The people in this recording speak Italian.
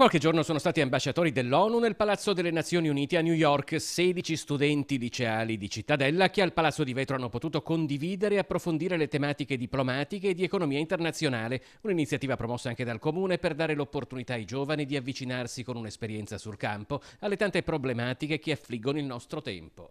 qualche giorno sono stati ambasciatori dell'ONU nel Palazzo delle Nazioni Unite a New York, 16 studenti liceali di Cittadella che al Palazzo di Vetro hanno potuto condividere e approfondire le tematiche diplomatiche e di economia internazionale, un'iniziativa promossa anche dal Comune per dare l'opportunità ai giovani di avvicinarsi con un'esperienza sul campo alle tante problematiche che affliggono il nostro tempo.